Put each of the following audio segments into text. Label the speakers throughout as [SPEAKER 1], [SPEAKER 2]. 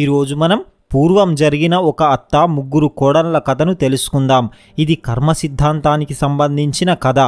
[SPEAKER 1] ఈరోజు మనం పూర్వం జరిగిన ఒక అత్త ముగ్గురు కోడన్ల కథను తెలుసుకుందాం ఇది కర్మ సిద్ధాంతానికి సంబంధించిన కథ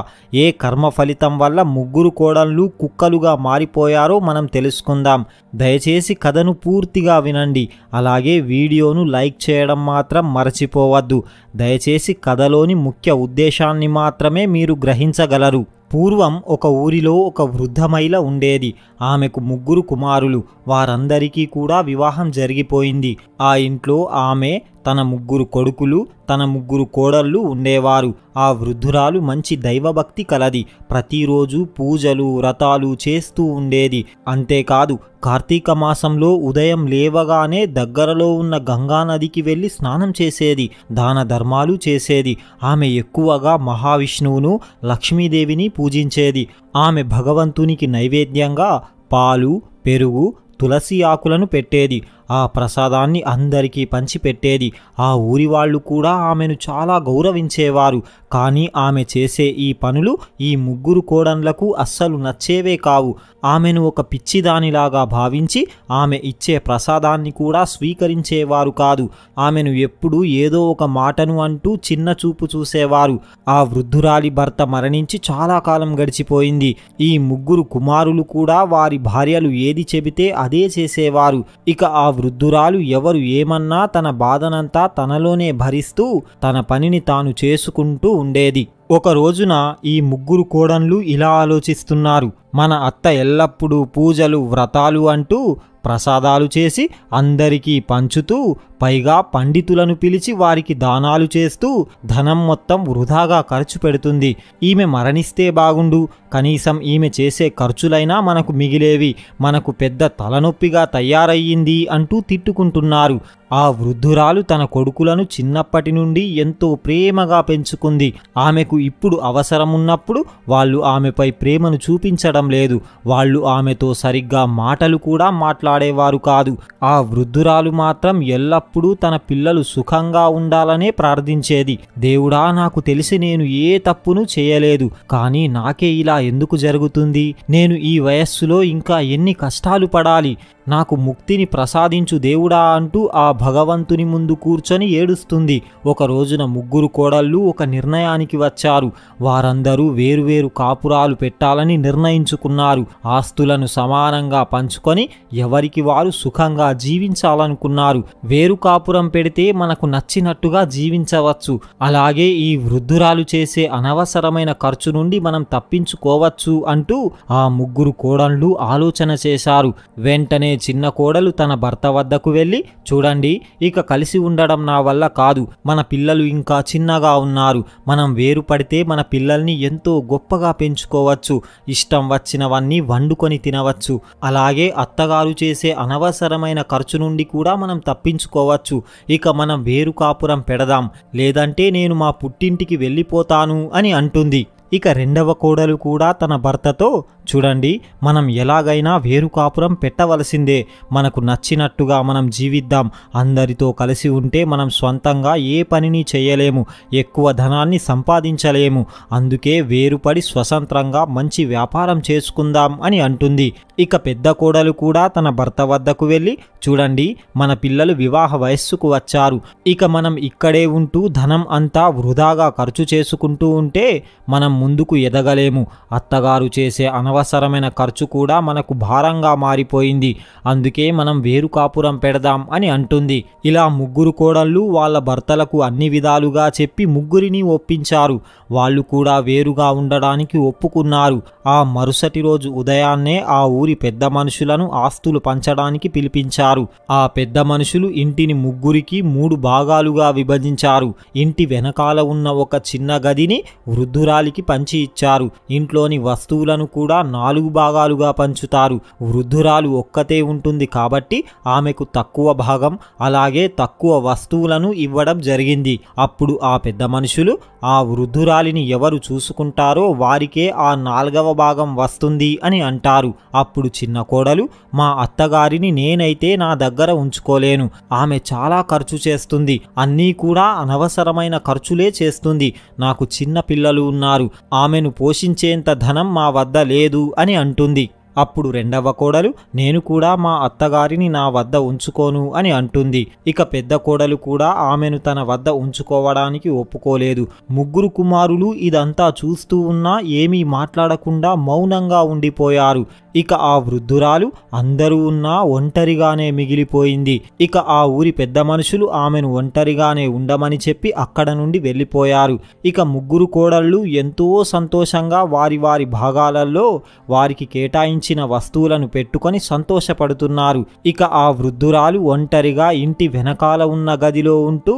[SPEAKER 1] ఏ కర్మ ఫలితం వల్ల ముగ్గురు కోడన్లు కుక్కలుగా మారిపోయారో మనం తెలుసుకుందాం దయచేసి కథను పూర్తిగా వినండి అలాగే వీడియోను లైక్ చేయడం మాత్రం మరచిపోవద్దు దయచేసి కథలోని ముఖ్య ఉద్దేశాన్ని మాత్రమే మీరు గ్రహించగలరు పూర్వం ఒక ఊరిలో ఒక వృద్ధ మహిళ ఉండేది ఆమెకు ముగ్గురు కుమారులు వారందరికీ కూడా వివాహం జరిగిపోయింది ఆ ఇంట్లో ఆమె తన ముగ్గురు కొడుకులు తన ముగ్గురు కోడళ్ళు ఉండేవారు ఆ వృద్ధురాలు మంచి దైవభక్తి కలది ప్రతిరోజు పూజలు వ్రతాలు చేస్తూ ఉండేది అంతేకాదు కార్తీక మాసంలో ఉదయం లేవగానే దగ్గరలో ఉన్న గంగానదికి వెళ్ళి స్నానం చేసేది దాన ధర్మాలు చేసేది ఆమె ఎక్కువగా మహావిష్ణువును లక్ష్మీదేవిని పూజించేది ఆమె భగవంతునికి నైవేద్యంగా పాలు పెరుగు తులసి ఆకులను పెట్టేది ఆ ప్రసాదాన్ని అందరికీ పంచిపెట్టేది ఆ ఊరి వాళ్ళు కూడా ఆమెను చాలా గౌరవించేవారు కానీ ఆమె చేసే ఈ పనులు ఈ ముగ్గురు కోడన్లకు అస్సలు నచ్చేవే కావు ఆమెను ఒక పిచ్చిదానిలాగా భావించి ఆమె ఇచ్చే ప్రసాదాన్ని కూడా స్వీకరించేవారు కాదు ఆమెను ఎప్పుడూ ఏదో ఒక మాటను అంటూ చిన్న చూపు చూసేవారు ఆ వృద్ధురాలి భర్త మరణించి చాలా కాలం గడిచిపోయింది ఈ ముగ్గురు కుమారులు కూడా వారి భార్యలు ఏది చెబితే అదే చేసేవారు ఇక ఆ వృద్ధురాలు ఎవరు ఏమన్నా తన బాధనంతా తనలోనే భరిస్తూ తన పనిని తాను చేసుకుంటూ ఉండేది ఒక రోజున ఈ ముగ్గురు కోడన్లు ఇలా ఆలోచిస్తున్నారు మన అత్త ఎల్లప్పుడూ పూజలు వ్రతాలు అంటూ ప్రసాదాలు చేసి అందరికీ పంచుతూ పైగా పండితులను పిలిచి వారికి దానాలు చేస్తూ ధనం మొత్తం వృధాగా ఖర్చు పెడుతుంది ఈమె మరణిస్తే బాగుండు కనీసం ఈమె చేసే ఖర్చులైనా మనకు మిగిలేవి మనకు పెద్ద తలనొప్పిగా తయారయ్యింది అంటూ తిట్టుకుంటున్నారు ఆ వృద్ధురాలు తన కొడుకులను చిన్నప్పటి నుండి ఎంతో ప్రేమగా పెంచుకుంది ఆమెకు ఇప్పుడు అవసరమున్నప్పుడు వాళ్ళు ఆమెపై ప్రేమను చూపించడం లేదు వాళ్ళు ఆమెతో సరిగ్గా మాటలు కూడా మాట్లాడేవారు కాదు ఆ వృద్ధురాలు మాత్రం ఎల్లప్పుడూ తన పిల్లలు సుఖంగా ఉండాలనే ప్రార్థించేది దేవుడా నాకు తెలిసి నేను ఏ తప్పును చేయలేదు కానీ నాకే ఇలా ఎందుకు జరుగుతుంది నేను ఈ వయస్సులో ఇంకా ఎన్ని కష్టాలు పడాలి నాకు ముక్తిని ప్రసాదించు దేవుడా అంటూ ఆ భగవంతుని ముందు కూర్చొని ఏడుస్తుంది ఒక రోజున ముగ్గురు కోడళ్ళు ఒక నిర్ణయానికి వచ్చారు వారందరూ వేరువేరు కాపురాలు పెట్టాలని నిర్ణయించుకున్నారు ఆస్తులను సమానంగా పంచుకొని ఎవరికి వారు సుఖంగా జీవించాలనుకున్నారు వేరు కాపురం పెడితే మనకు నచ్చినట్టుగా జీవించవచ్చు అలాగే ఈ వృద్ధురాలు చేసే అనవసరమైన ఖర్చు నుండి మనం తప్పించుకోవచ్చు అంటూ ఆ ముగ్గురు కోడళ్ళు ఆలోచన చేశారు వెంటనే చిన్న కోడలు తన భర్త వద్దకు వెళ్ళి చూడండి ఇక కలిసి ఉండడం నా వల్ల కాదు మన పిల్లలు ఇంకా చిన్నగా ఉన్నారు మనం వేరు పడితే మన పిల్లల్ని ఎంతో గొప్పగా పెంచుకోవచ్చు ఇష్టం వచ్చినవన్నీ వండుకొని తినవచ్చు అలాగే అత్తగారు చేసే అనవసరమైన ఖర్చు నుండి కూడా మనం తప్పించుకోవచ్చు ఇక మనం వేరు కాపురం పెడదాం లేదంటే నేను మా పుట్టింటికి వెళ్ళిపోతాను అని అంటుంది ఇక రెండవ కోడలు కూడా తన భర్తతో చూడండి మనం ఎలాగైనా వేరు కాపురం పెట్టవలసిందే మనకు నచ్చినట్టుగా మనం జీవిద్దాం అందరితో కలిసి ఉంటే మనం సొంతంగా ఏ పనిని చేయలేము ఎక్కువ ధనాన్ని సంపాదించలేము అందుకే వేరుపడి స్వతంత్రంగా మంచి వ్యాపారం చేసుకుందాం అని అంటుంది ఇక పెద్ద కోడలు కూడా తన భర్త వద్దకు వెళ్ళి చూడండి మన పిల్లలు వివాహ వయస్సుకు వచ్చారు ఇక మనం ఇక్కడే ఉంటూ ధనం అంతా వృధాగా ఖర్చు చేసుకుంటూ ఉంటే మనం ముందుకు ఎదగలేము అత్తగారు చేసే అనవసరమైన ఖర్చు కూడా మనకు భారంగా మారిపోయింది అందుకే మనం వేరు కాపురం పెడదాం అని అంటుంది ఇలా ముగ్గురు కోడళ్ళు వాళ్ళ భర్తలకు అన్ని విధాలుగా చెప్పి ముగ్గురిని ఒప్పించారు వాళ్ళు కూడా వేరుగా ఉండడానికి ఒప్పుకున్నారు ఆ మరుసటి రోజు ఉదయాన్నే ఆ ఊరు ఊరి పెద్ద మనుషులను ఆస్తులు పంచడానికి పిలిపించారు ఆ పెద్ద మనుషులు ఇంటిని ముగ్గురికి మూడు భాగాలుగా విభజించారు ఇంటి వెనకాల ఉన్న ఒక చిన్న గదిని వృద్ధురాలికి పంచి ఇచ్చారు ఇంట్లోని వస్తువులను కూడా నాలుగు భాగాలుగా పంచుతారు వృద్ధురాలు ఒక్కతే ఉంటుంది కాబట్టి ఆమెకు తక్కువ భాగం అలాగే తక్కువ వస్తువులను ఇవ్వడం జరిగింది అప్పుడు ఆ పెద్ద మనుషులు ఆ వృద్ధురాలిని ఎవరు చూసుకుంటారో వారికే ఆ నాలుగవ భాగం వస్తుంది అని అంటారు అప్పుడు చిన్న కోడలు మా అత్తగారిని నేనైతే నా దగ్గర ఉంచుకోలేను ఆమె చాలా ఖర్చు చేస్తుంది అన్నీ కూడా అనవసరమైన ఖర్చులే చేస్తుంది నాకు చిన్న పిల్లలు ఉన్నారు ఆమెను పోషించేంత ధనం మా వద్ద లేదు అని అంటుంది అప్పుడు రెండవ కోడలు నేను కూడా మా అత్తగారిని నా వద్ద ఉంచుకోను అని అంటుంది ఇక పెద్ద కోడలు కూడా ఆమెను తన వద్ద ఉంచుకోవడానికి ఒప్పుకోలేదు ముగ్గురు కుమారులు ఇదంతా చూస్తూ ఉన్నా ఏమీ మాట్లాడకుండా మౌనంగా ఉండిపోయారు ఇక ఆ వృద్ధురాలు అందరూ ఉన్నా ఒంటరిగానే మిగిలిపోయింది ఇక ఆ ఊరి పెద్ద మనుషులు ఆమెను ఒంటరిగానే ఉండమని చెప్పి అక్కడ నుండి వెళ్ళిపోయారు ఇక ముగ్గురు కోడళ్ళు ఎంతో సంతోషంగా వారి వారి భాగాలలో వారికి కేటాయించిన వస్తువులను పెట్టుకొని సంతోషపడుతున్నారు ఇక ఆ వృద్ధురాలు ఒంటరిగా ఇంటి వెనకాల ఉన్న గదిలో ఉంటూ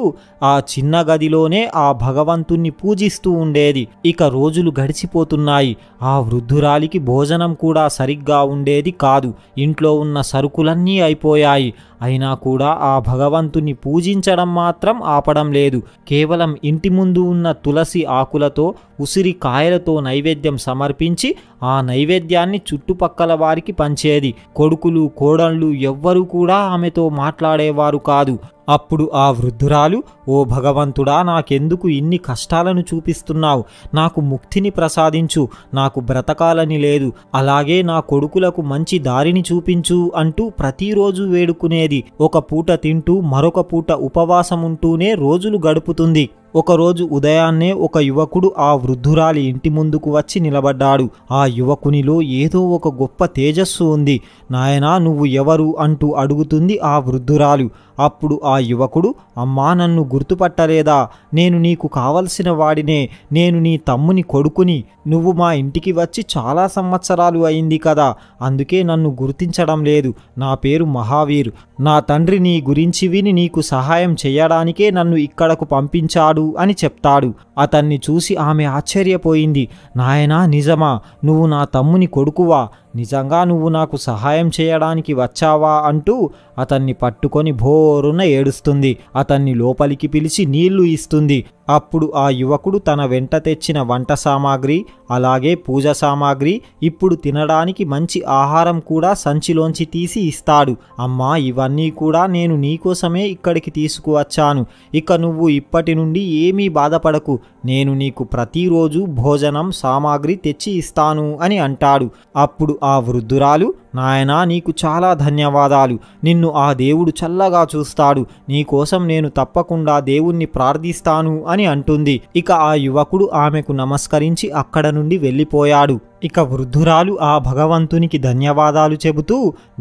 [SPEAKER 1] ఆ చిన్న గదిలోనే ఆ భగవంతుణ్ణి పూజిస్తూ ఉండేది ఇక రోజులు గడిచిపోతున్నాయి ఆ వృద్ధురాలికి భోజనం కూడా సరిగ్గా సరిగ్గా ఉండేది కాదు ఇంట్లో ఉన్న సరుకులన్నీ అయిపోయాయి అయినా కూడా ఆ భగవంతుని పూజించడం మాత్రం ఆపడం లేదు కేవలం ఇంటి ముందు ఉన్న తులసి ఆకులతో ఉసిరి కాయలతో నైవేద్యం సమర్పించి ఆ నైవేద్యాన్ని చుట్టుపక్కల వారికి పంచేది కొడుకులు కోడళ్ళు ఎవ్వరూ కూడా ఆమెతో మాట్లాడేవారు కాదు అప్పుడు ఆ వృద్ధురాలు ఓ భగవంతుడా నాకెందుకు ఇన్ని కష్టాలను చూపిస్తున్నావు నాకు ముక్తిని ప్రసాదించు నాకు బ్రతకాలని లేదు అలాగే నా కొడుకులకు మంచి దారిని చూపించు అంటూ ప్రతిరోజు వేడుకునేది అనేది ఒక పూట తింటూ మరొక పూట ఉపవాసముంటూనే రోజులు గడుపుతుంది ఒకరోజు ఉదయాన్నే ఒక యువకుడు ఆ వృద్ధురాలి ఇంటి ముందుకు వచ్చి నిలబడ్డాడు ఆ యువకునిలో ఏదో ఒక గొప్ప తేజస్సు ఉంది నాయనా నువ్వు ఎవరు అంటూ అడుగుతుంది ఆ వృద్ధురాలు అప్పుడు ఆ యువకుడు అమ్మా నన్ను గుర్తుపట్టలేదా నేను నీకు కావలసిన వాడినే నేను నీ తమ్ముని కొడుకుని నువ్వు మా ఇంటికి వచ్చి చాలా సంవత్సరాలు అయింది కదా అందుకే నన్ను గుర్తించడం లేదు నా పేరు మహావీర్ నా తండ్రి నీ గురించి విని నీకు సహాయం చేయడానికే నన్ను ఇక్కడకు పంపించాడు అని చెప్తాడు అతన్ని చూసి ఆమె ఆశ్చర్యపోయింది నాయనా నిజమా నువ్వు నా తమ్ముని కొడుకువా నిజంగా నువ్వు నాకు సహాయం చేయడానికి వచ్చావా అంటూ అతన్ని పట్టుకొని భోరున ఏడుస్తుంది అతన్ని లోపలికి పిలిచి నీళ్లు ఇస్తుంది అప్పుడు ఆ యువకుడు తన వెంట తెచ్చిన వంట సామాగ్రి అలాగే పూజ సామాగ్రి ఇప్పుడు తినడానికి మంచి ఆహారం కూడా సంచిలోంచి తీసి ఇస్తాడు అమ్మా ఇవన్నీ కూడా నేను నీకోసమే ఇక్కడికి తీసుకువచ్చాను ఇక నువ్వు ఇప్పటి నుండి ఏమీ బాధపడకు నేను నీకు ప్రతిరోజు భోజనం సామాగ్రి తెచ్చి ఇస్తాను అని అంటాడు అప్పుడు ఆ వృద్ధురాలు నాయన నీకు చాలా ధన్యవాదాలు నిన్ను ఆ దేవుడు చల్లగా చూస్తాడు నీకోసం నేను తప్పకుండా దేవుణ్ణి ప్రార్థిస్తాను అని అంటుంది ఇక ఆ యువకుడు ఆమెకు నమస్కరించి అక్కడ నుండి వెళ్ళిపోయాడు ఇక వృద్ధురాలు ఆ భగవంతునికి ధన్యవాదాలు చెబుతూ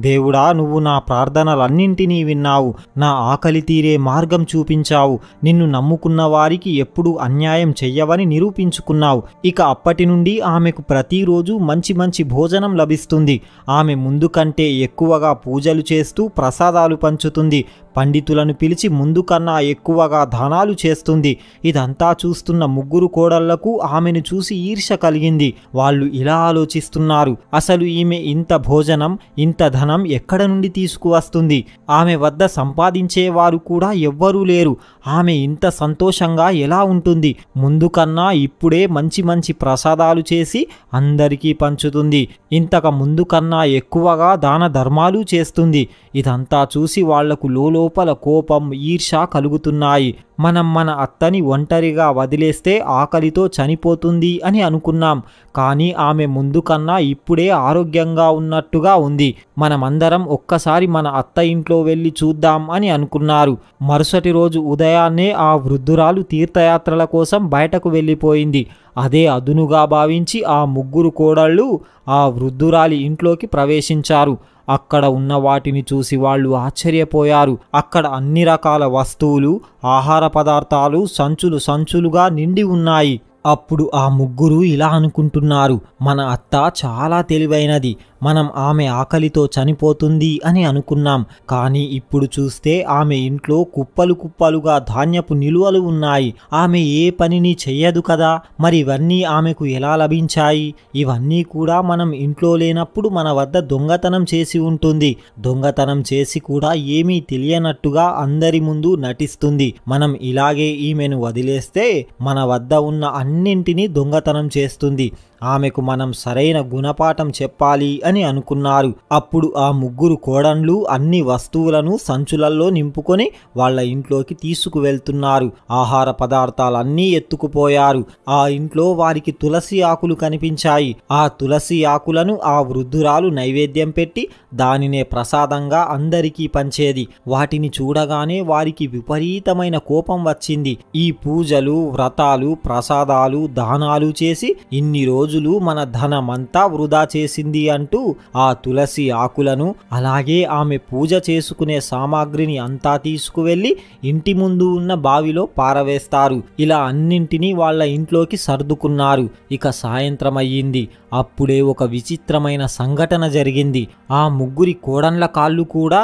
[SPEAKER 1] దేవుడా నువ్వు నా ప్రార్థనలన్నింటినీ విన్నావు నా ఆకలి తీరే మార్గం చూపించావు నిన్ను నమ్ముకున్న వారికి ఎప్పుడూ అన్యాయం చెయ్యవని నిరూపించుకున్నావు ఇక అప్పటి నుండి ఆమెకు ప్రతిరోజు మంచి మంచి భోజనం లభిస్తుంది ఆమె ముందు కంటే ఎక్కువగా పూజలు చేస్తూ ప్రసాదాలు పంచుతుంది పండితులను పిలిచి ముందు కన్నా ఎక్కువగా ధనాలు చేస్తుంది ఇదంతా చూస్తున్న ముగ్గురు కోడళ్లకు ఆమెను చూసి ఈర్ష కలిగింది వాళ్ళు ఇలా ఆలోచిస్తున్నారు అసలు ఈమె ఇంత భోజనం ఇంత ధనం ఎక్కడ నుండి తీసుకువస్తుంది ఆమె వద్ద సంపాదించేవారు కూడా ఎవ్వరూ లేరు ఆమె ఇంత సంతోషంగా ఎలా ఉంటుంది ముందు కన్నా ఇప్పుడే మంచి మంచి ప్రసాదాలు చేసి అందరికీ పంచుతుంది ఇంతక ముందు కన్నా ఎక్కువగా దాన ధర్మాలు చేస్తుంది ఇదంతా చూసి వాళ్లకు లోలో లోపల కోపం ఈర్ష కలుగుతున్నాయి మనం మన అత్తని ఒంటరిగా వదిలేస్తే ఆకలితో చనిపోతుంది అని అనుకున్నాం కానీ ఆమె ముందు కన్నా ఇప్పుడే ఆరోగ్యంగా ఉన్నట్టుగా ఉంది మనమందరం ఒక్కసారి మన అత్త ఇంట్లో వెళ్ళి చూద్దాం అని అనుకున్నారు మరుసటి రోజు ఉదయాన్నే ఆ వృద్ధురాలు తీర్థయాత్రల కోసం బయటకు వెళ్ళిపోయింది అదే అదునుగా భావించి ఆ ముగ్గురు కోడళ్ళు ఆ వృద్ధురాలి ఇంట్లోకి ప్రవేశించారు అక్కడ ఉన్న వాటిని చూసి వాళ్ళు ఆశ్చర్యపోయారు అక్కడ అన్ని రకాల వస్తువులు ఆహార పదార్థాలు సంచులు సంచులుగా నిండి ఉన్నాయి అప్పుడు ఆ ముగ్గురు ఇలా అనుకుంటున్నారు మన అత్త చాలా తెలివైనది మనం ఆమె ఆకలితో చనిపోతుంది అని అనుకున్నాం కానీ ఇప్పుడు చూస్తే ఆమె ఇంట్లో కుప్పలు కుప్పలుగా ధాన్యపు నిలువలు ఉన్నాయి ఆమె ఏ పనిని చెయ్యదు కదా మరి ఇవన్నీ ఆమెకు ఎలా లభించాయి ఇవన్నీ కూడా మనం ఇంట్లో లేనప్పుడు మన వద్ద దొంగతనం చేసి ఉంటుంది దొంగతనం చేసి కూడా ఏమీ తెలియనట్టుగా అందరి ముందు నటిస్తుంది మనం ఇలాగే ఈమెను వదిలేస్తే మన వద్ద ఉన్న అన్నింటినీ దొంగతనం చేస్తుంది ఆమెకు మనం సరైన గుణపాఠం చెప్పాలి అని అనుకున్నారు అప్పుడు ఆ ముగ్గురు కోడన్లు అన్ని వస్తువులను సంచులల్లో నింపుకొని వాళ్ళ ఇంట్లోకి తీసుకువెళ్తున్నారు ఆహార పదార్థాలన్నీ ఎత్తుకుపోయారు ఆ ఇంట్లో వారికి తులసి ఆకులు కనిపించాయి ఆ తులసి ఆకులను ఆ వృద్ధురాలు నైవేద్యం పెట్టి దానినే ప్రసాదంగా అందరికీ పంచేది వాటిని చూడగానే వారికి విపరీతమైన కోపం వచ్చింది ఈ పూజలు వ్రతాలు ప్రసాదాలు దానాలు చేసి ఇన్ని రోజులు రోజులు మన ధనమంతా వృధా చేసింది అంటూ ఆ తులసి ఆకులను అలాగే ఆమె పూజ చేసుకునే సామాగ్రిని అంతా తీసుకువెళ్ళి ఇంటి ముందు ఉన్న బావిలో పారవేస్తారు ఇలా అన్నింటినీ వాళ్ళ ఇంట్లోకి సర్దుకున్నారు ఇక సాయంత్రం అయ్యింది అప్పుడే ఒక విచిత్రమైన సంఘటన జరిగింది ఆ ముగ్గురి కోడన్ల కాళ్ళు కూడా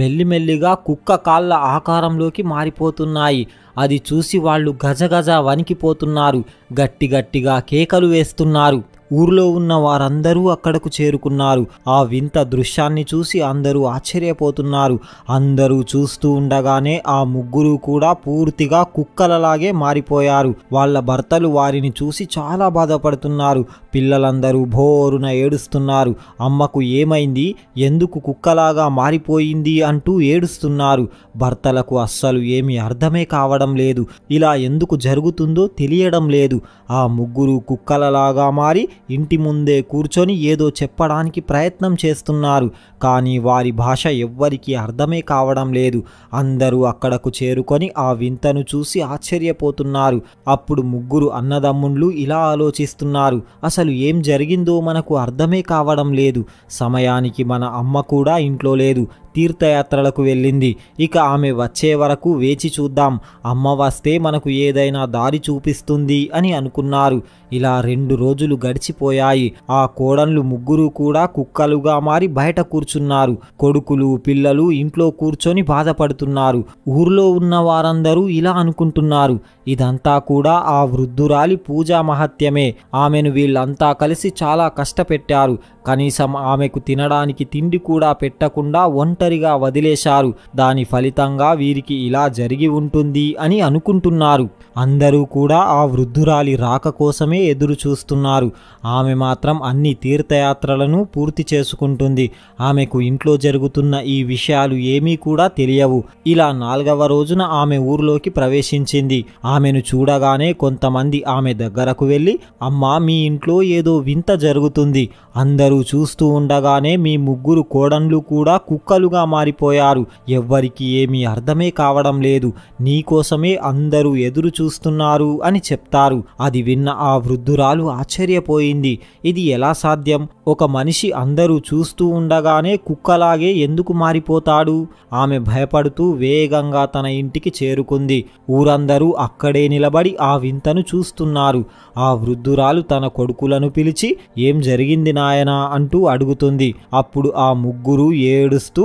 [SPEAKER 1] మెల్లిమెల్లిగా కుక్క కాళ్ళ ఆకారంలోకి మారిపోతున్నాయి అది చూసి వాళ్ళు గజగజ వణికిపోతున్నారు గట్టిగట్టిగా కేకలు వేస్తున్నారు ఊర్లో ఉన్న వారందరూ అక్కడకు చేరుకున్నారు ఆ వింత దృశ్యాన్ని చూసి అందరూ ఆశ్చర్యపోతున్నారు అందరూ చూస్తూ ఉండగానే ఆ ముగ్గురు కూడా పూర్తిగా కుక్కలలాగే మారిపోయారు వాళ్ళ భర్తలు వారిని చూసి చాలా బాధపడుతున్నారు పిల్లలందరూ భోరున ఏడుస్తున్నారు అమ్మకు ఏమైంది ఎందుకు కుక్కలాగా మారిపోయింది అంటూ ఏడుస్తున్నారు భర్తలకు అస్సలు ఏమి అర్థమే కావడం లేదు ఇలా ఎందుకు జరుగుతుందో తెలియడం లేదు ఆ ముగ్గురు కుక్కలలాగా మారి ఇంటి ముందే కూర్చొని ఏదో చెప్పడానికి ప్రయత్నం చేస్తున్నారు కానీ వారి భాష ఎవ్వరికీ అర్థమే కావడం లేదు అందరూ అక్కడకు చేరుకొని ఆ వింతను చూసి ఆశ్చర్యపోతున్నారు అప్పుడు ముగ్గురు అన్నదమ్ముళ్ళు ఇలా ఆలోచిస్తున్నారు అసలు ఏం జరిగిందో మనకు అర్థమే కావడం లేదు సమయానికి మన అమ్మ కూడా ఇంట్లో లేదు తీర్థయాత్రలకు వెళ్ళింది ఇక ఆమె వచ్చే వరకు వేచి చూద్దాం అమ్మ వస్తే మనకు ఏదైనా దారి చూపిస్తుంది అని అనుకున్నారు ఇలా రెండు రోజులు గడిచిపోయాయి ఆ కోడన్లు ముగ్గురు కూడా కుక్కలుగా మారి బయట కూర్చున్నారు కొడుకులు పిల్లలు ఇంట్లో కూర్చొని బాధపడుతున్నారు ఊర్లో ఉన్న వారందరూ ఇలా అనుకుంటున్నారు ఇదంతా కూడా ఆ వృద్ధురాలి పూజా మహత్యమే ఆమెను వీళ్ళంతా కలిసి చాలా కష్టపెట్టారు కనీసం ఆమెకు తినడానికి తిండి కూడా పెట్టకుండా వంట ఒంటరిగా వదిలేశారు దాని ఫలితంగా వీరికి ఇలా జరిగి ఉంటుంది అని అనుకుంటున్నారు అందరూ కూడా ఆ వృద్ధురాలి రాక కోసమే ఎదురు చూస్తున్నారు ఆమె మాత్రం అన్ని తీర్థయాత్రలను పూర్తి చేసుకుంటుంది ఆమెకు ఇంట్లో జరుగుతున్న ఈ విషయాలు ఏమీ కూడా తెలియవు ఇలా నాలుగవ రోజున ఆమె ఊర్లోకి ప్రవేశించింది ఆమెను చూడగానే కొంతమంది ఆమె దగ్గరకు వెళ్ళి అమ్మా మీ ఇంట్లో ఏదో వింత జరుగుతుంది అందరూ చూస్తూ ఉండగానే మీ ముగ్గురు కోడన్లు కూడా కుక్కలు శత్రువులుగా మారిపోయారు ఎవ్వరికీ ఏమీ అర్థమే కావడం లేదు నీకోసమే అందరూ ఎదురు చూస్తున్నారు అని చెప్తారు అది విన్న ఆ వృద్ధురాలు ఆశ్చర్యపోయింది ఇది ఎలా సాధ్యం ఒక మనిషి అందరూ చూస్తూ ఉండగానే కుక్కలాగే ఎందుకు మారిపోతాడు ఆమె భయపడుతూ వేగంగా తన ఇంటికి చేరుకుంది ఊరందరూ అక్కడే నిలబడి ఆ వింతను చూస్తున్నారు ఆ వృద్ధురాలు తన కొడుకులను పిలిచి ఏం జరిగింది నాయనా అంటూ అడుగుతుంది అప్పుడు ఆ ముగ్గురు ఏడుస్తూ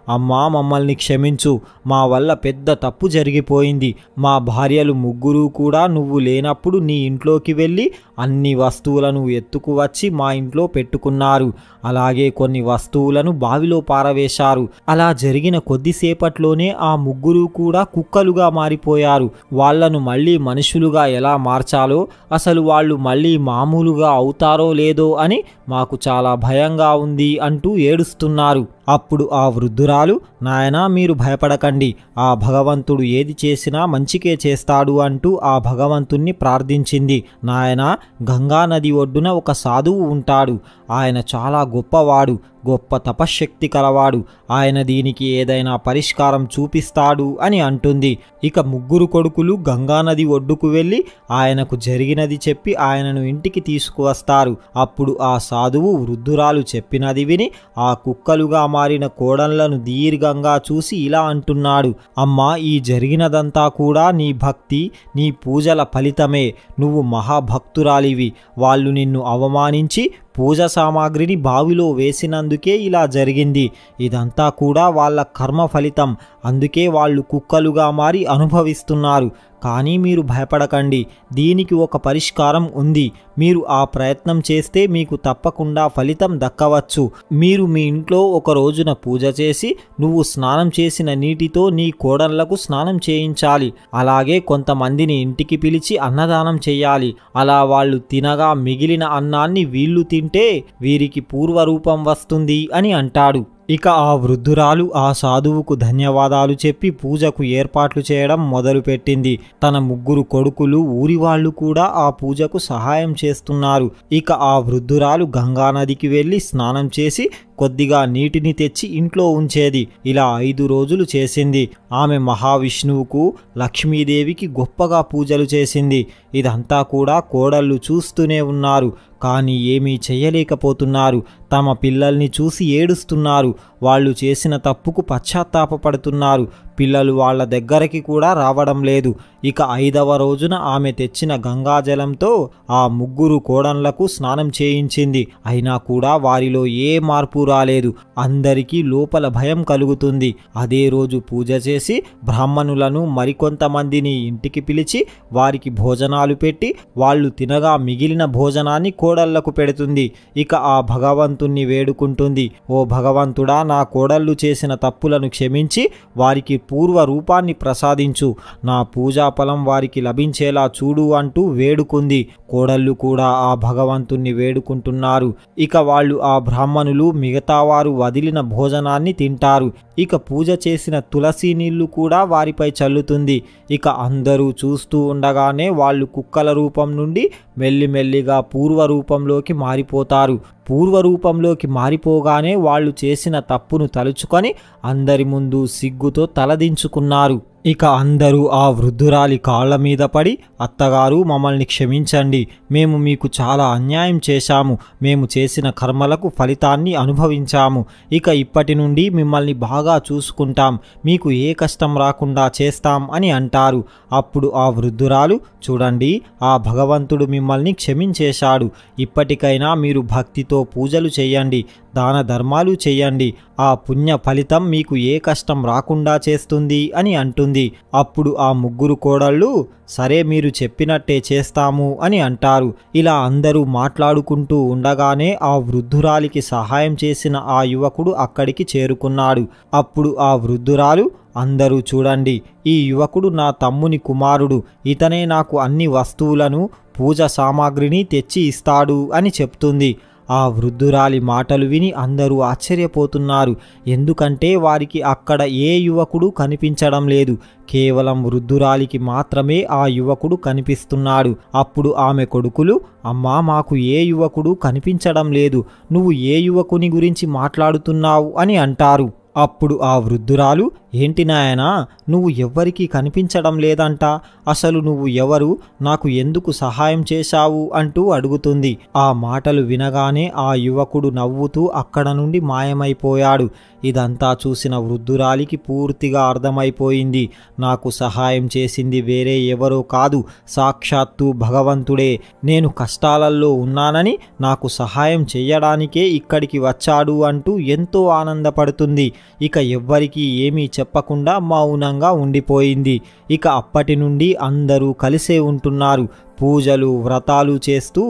[SPEAKER 1] అమ్మా మమ్మల్ని క్షమించు మా వల్ల పెద్ద తప్పు జరిగిపోయింది మా భార్యలు ముగ్గురు కూడా నువ్వు లేనప్పుడు నీ ఇంట్లోకి వెళ్ళి అన్ని వస్తువులను ఎత్తుకు వచ్చి మా ఇంట్లో పెట్టుకున్నారు అలాగే కొన్ని వస్తువులను బావిలో పారవేశారు అలా జరిగిన కొద్దిసేపట్లోనే ఆ ముగ్గురు కూడా కుక్కలుగా మారిపోయారు వాళ్లను మళ్ళీ మనుషులుగా ఎలా మార్చాలో అసలు వాళ్ళు మళ్ళీ మామూలుగా అవుతారో లేదో అని మాకు చాలా భయంగా ఉంది అంటూ ఏడుస్తున్నారు అప్పుడు ఆ వృద్ధురా చాలు నాయనా మీరు భయపడకండి ఆ భగవంతుడు ఏది చేసినా మంచికే చేస్తాడు అంటూ ఆ భగవంతుణ్ణి ప్రార్థించింది నాయనా గంగానది ఒడ్డున ఒక సాధువు ఉంటాడు ఆయన చాలా గొప్పవాడు గొప్ప తపశ్శక్తి కలవాడు ఆయన దీనికి ఏదైనా పరిష్కారం చూపిస్తాడు అని అంటుంది ఇక ముగ్గురు కొడుకులు గంగానది ఒడ్డుకు వెళ్ళి ఆయనకు జరిగినది చెప్పి ఆయనను ఇంటికి తీసుకువస్తారు అప్పుడు ఆ సాధువు వృద్ధురాలు చెప్పినది విని ఆ కుక్కలుగా మారిన కోడళ్లను దీర్ఘంగా చూసి ఇలా అంటున్నాడు అమ్మా ఈ జరిగినదంతా కూడా నీ భక్తి నీ పూజల ఫలితమే నువ్వు మహాభక్తురాలివి వాళ్ళు నిన్ను అవమానించి పూజ సామాగ్రిని బావిలో వేసినందుకే ఇలా జరిగింది ఇదంతా కూడా వాళ్ళ కర్మ ఫలితం అందుకే వాళ్ళు కుక్కలుగా మారి అనుభవిస్తున్నారు కానీ మీరు భయపడకండి దీనికి ఒక పరిష్కారం ఉంది మీరు ఆ ప్రయత్నం చేస్తే మీకు తప్పకుండా ఫలితం దక్కవచ్చు మీరు మీ ఇంట్లో ఒక రోజున పూజ చేసి నువ్వు స్నానం చేసిన నీటితో నీ కోడళ్లకు స్నానం చేయించాలి అలాగే కొంతమందిని ఇంటికి పిలిచి అన్నదానం చేయాలి అలా వాళ్ళు తినగా మిగిలిన అన్నాన్ని వీళ్ళు తింటే వీరికి పూర్వరూపం వస్తుంది అని అంటాడు ఇక ఆ వృద్ధురాలు ఆ సాధువుకు ధన్యవాదాలు చెప్పి పూజకు ఏర్పాట్లు చేయడం మొదలుపెట్టింది తన ముగ్గురు కొడుకులు ఊరివాళ్లు కూడా ఆ పూజకు సహాయం చేస్తున్నారు ఇక ఆ వృద్ధురాలు గంగానదికి వెళ్ళి స్నానం చేసి కొద్దిగా నీటిని తెచ్చి ఇంట్లో ఉంచేది ఇలా ఐదు రోజులు చేసింది ఆమె మహావిష్ణువుకు లక్ష్మీదేవికి గొప్పగా పూజలు చేసింది ఇదంతా కూడా కోడళ్ళు చూస్తూనే ఉన్నారు కానీ ఏమీ చేయలేకపోతున్నారు తమ పిల్లల్ని చూసి ఏడుస్తున్నారు వాళ్ళు చేసిన తప్పుకు పశ్చాత్తాపడుతున్నారు పిల్లలు వాళ్ళ దగ్గరికి కూడా రావడం లేదు ఇక ఐదవ రోజున ఆమె తెచ్చిన గంగాజలంతో ఆ ముగ్గురు కోడన్లకు స్నానం చేయించింది అయినా కూడా వారిలో ఏ మార్పు రాలేదు అందరికీ లోపల భయం కలుగుతుంది అదే రోజు పూజ చేసి బ్రాహ్మణులను మరికొంతమందిని ఇంటికి పిలిచి వారికి భోజనాలు పెట్టి వాళ్ళు తినగా మిగిలిన భోజనాన్ని కోడళ్లకు పెడుతుంది ఇక ఆ భగవంతుణ్ణి వేడుకుంటుంది ఓ భగవంతుడా నా కోడళ్ళు చేసిన తప్పులను క్షమించి వారికి పూర్వ రూపాన్ని ప్రసాదించు నా పూజాఫలం వారికి లభించేలా చూడు అంటూ వేడుకుంది కోడళ్ళు కూడా ఆ భగవంతుణ్ణి వేడుకుంటున్నారు ఇక వాళ్ళు ఆ బ్రాహ్మణులు మిగతావారు వదిలిన భోజనాన్ని తింటారు ఇక పూజ చేసిన తులసి నీళ్లు కూడా వారిపై చల్లుతుంది ఇక అందరూ చూస్తూ ఉండగానే వాళ్ళు కుక్కల రూపం నుండి మెల్లిమెల్లిగా పూర్వరూపంలోకి మారిపోతారు పూర్వరూపంలోకి మారిపోగానే వాళ్ళు చేసిన తప్పును తలుచుకొని అందరి ముందు సిగ్గుతో తలదించుకున్నారు ఇక అందరూ ఆ వృద్ధురాలి కాళ్ళ మీద పడి అత్తగారు మమ్మల్ని క్షమించండి మేము మీకు చాలా అన్యాయం చేశాము మేము చేసిన కర్మలకు ఫలితాన్ని అనుభవించాము ఇక ఇప్పటి నుండి మిమ్మల్ని బాగా చూసుకుంటాం మీకు ఏ కష్టం రాకుండా చేస్తాం అని అంటారు అప్పుడు ఆ వృద్ధురాలు చూడండి ఆ భగవంతుడు మిమ్మల్ని క్షమించేశాడు ఇప్పటికైనా మీరు భక్తితో పూజలు చేయండి దాన ధర్మాలు చేయండి ఆ పుణ్య ఫలితం మీకు ఏ కష్టం రాకుండా చేస్తుంది అని అంటుంది అప్పుడు ఆ ముగ్గురు కోడళ్ళు సరే మీరు చెప్పినట్టే చేస్తాము అని అంటారు ఇలా అందరూ మాట్లాడుకుంటూ ఉండగానే ఆ వృద్ధురాలికి సహాయం చేసిన ఆ యువకుడు అక్కడికి చేరుకున్నాడు అప్పుడు ఆ వృద్ధురాలు అందరూ చూడండి ఈ యువకుడు నా తమ్ముని కుమారుడు ఇతనే నాకు అన్ని వస్తువులను పూజ సామాగ్రిని తెచ్చి ఇస్తాడు అని చెప్తుంది ఆ వృద్ధురాలి మాటలు విని అందరూ ఆశ్చర్యపోతున్నారు ఎందుకంటే వారికి అక్కడ ఏ యువకుడు కనిపించడం లేదు కేవలం వృద్ధురాలికి మాత్రమే ఆ యువకుడు కనిపిస్తున్నాడు అప్పుడు ఆమె కొడుకులు అమ్మా మాకు ఏ యువకుడు కనిపించడం లేదు నువ్వు ఏ యువకుని గురించి మాట్లాడుతున్నావు అని అంటారు అప్పుడు ఆ వృద్ధురాలు ఏంటి నాయనా నువ్వు ఎవ్వరికీ కనిపించడం లేదంట అసలు నువ్వు ఎవరు నాకు ఎందుకు సహాయం చేశావు అంటూ అడుగుతుంది ఆ మాటలు వినగానే ఆ యువకుడు నవ్వుతూ అక్కడ నుండి మాయమైపోయాడు ఇదంతా చూసిన వృద్ధురాలికి పూర్తిగా అర్థమైపోయింది నాకు సహాయం చేసింది వేరే ఎవరో కాదు సాక్షాత్తు భగవంతుడే నేను కష్టాలల్లో ఉన్నానని నాకు సహాయం చేయడానికే ఇక్కడికి వచ్చాడు అంటూ ఎంతో ఆనందపడుతుంది ఇక ఎవ్వరికీ ఏమీ చెప్పకుండా మౌనంగా ఉండిపోయింది ఇక అప్పటి నుండి అందరూ కలిసే ఉంటున్నారు పూజలు వ్రతాలు చేస్తూ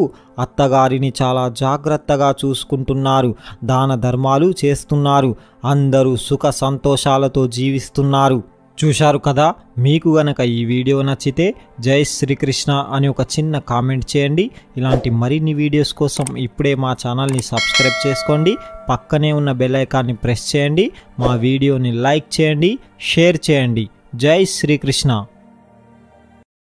[SPEAKER 1] అత్తగారిని చాలా జాగ్రత్తగా చూసుకుంటున్నారు దాన ధర్మాలు చేస్తున్నారు అందరూ సుఖ సంతోషాలతో జీవిస్తున్నారు చూశారు కదా మీకు గనక ఈ వీడియో నచ్చితే జై శ్రీకృష్ణ అని ఒక చిన్న కామెంట్ చేయండి ఇలాంటి మరిన్ని వీడియోస్ కోసం ఇప్పుడే మా ఛానల్ని సబ్స్క్రైబ్ చేసుకోండి పక్కనే ఉన్న బెల్లైకాన్ని ప్రెస్ చేయండి మా వీడియోని లైక్ చేయండి షేర్ చేయండి జై శ్రీకృష్ణ